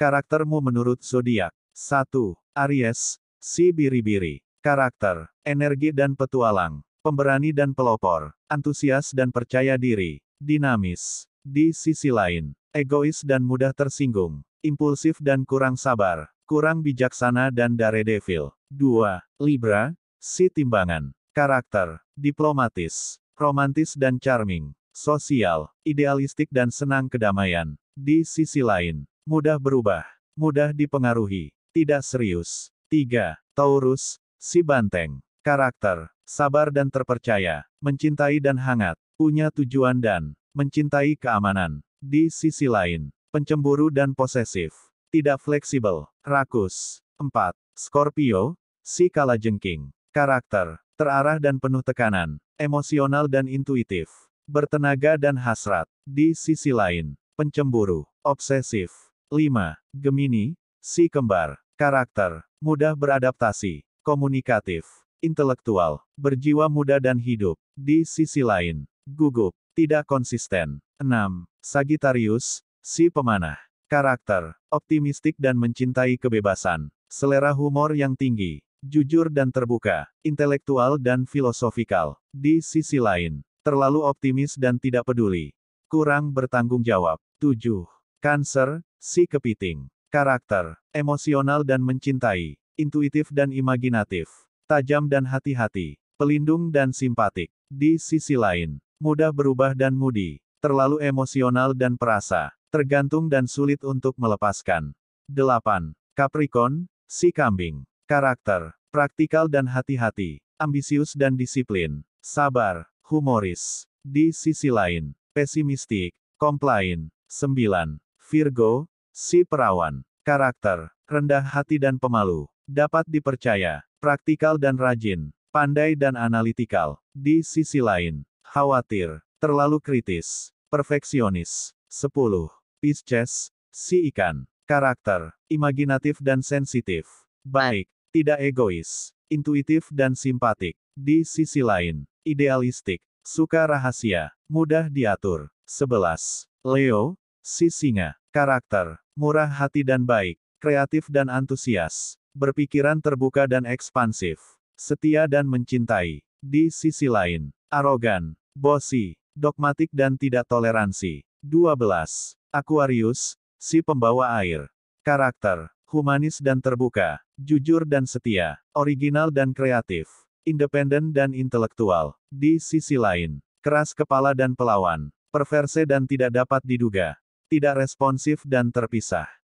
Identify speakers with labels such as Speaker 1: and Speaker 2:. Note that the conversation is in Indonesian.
Speaker 1: Karaktermu menurut zodiak 1. Aries, si biri-biri. Karakter, energi dan petualang, pemberani dan pelopor, antusias dan percaya diri, dinamis. Di sisi lain, egois dan mudah tersinggung, impulsif dan kurang sabar, kurang bijaksana dan daredevil. 2. Libra, si timbangan, karakter, diplomatis, romantis dan charming, sosial, idealistik dan senang kedamaian. Di sisi lain, Mudah berubah. Mudah dipengaruhi. Tidak serius. 3. Taurus, si banteng. Karakter, sabar dan terpercaya. Mencintai dan hangat. Punya tujuan dan mencintai keamanan. Di sisi lain, pencemburu dan posesif. Tidak fleksibel. Rakus. 4. Scorpio, si kalajengking. Karakter, terarah dan penuh tekanan. Emosional dan intuitif bertenaga dan hasrat. Di sisi lain, pencemburu, obsesif, 5. Gemini, si kembar, karakter, mudah beradaptasi, komunikatif, intelektual, berjiwa muda dan hidup. Di sisi lain, gugup, tidak konsisten. 6. Sagittarius, si pemanah, karakter, optimistik dan mencintai kebebasan, selera humor yang tinggi, jujur dan terbuka, intelektual dan filosofikal. Di sisi lain, terlalu optimis dan tidak peduli, kurang bertanggung jawab. 7. Cancer, si kepiting. Karakter, emosional dan mencintai, intuitif dan imajinatif, tajam dan hati-hati, pelindung dan simpatik. Di sisi lain, mudah berubah dan mudi, terlalu emosional dan perasa, tergantung dan sulit untuk melepaskan. 8. Capricorn, si kambing. Karakter, praktikal dan hati-hati, ambisius dan disiplin, sabar, humoris. Di sisi lain, pesimistik, komplain. 9. Virgo, si perawan. Karakter, rendah hati dan pemalu. Dapat dipercaya, praktikal dan rajin, pandai dan analitikal. Di sisi lain, khawatir, terlalu kritis, perfeksionis. 10. Pisces, si ikan. Karakter, imajinatif dan sensitif. Baik, tidak egois, intuitif dan simpatik. Di sisi lain, idealistik, suka rahasia, mudah diatur. 11. Leo, Si singa. Karakter. Murah hati dan baik. Kreatif dan antusias. Berpikiran terbuka dan ekspansif. Setia dan mencintai. Di sisi lain. Arogan. Bosi. Dogmatik dan tidak toleransi. 12. Aquarius. Si pembawa air. Karakter. Humanis dan terbuka. Jujur dan setia. Original dan kreatif. Independen dan intelektual. Di sisi lain. Keras kepala dan pelawan perverse dan tidak dapat diduga tidak responsif dan terpisah.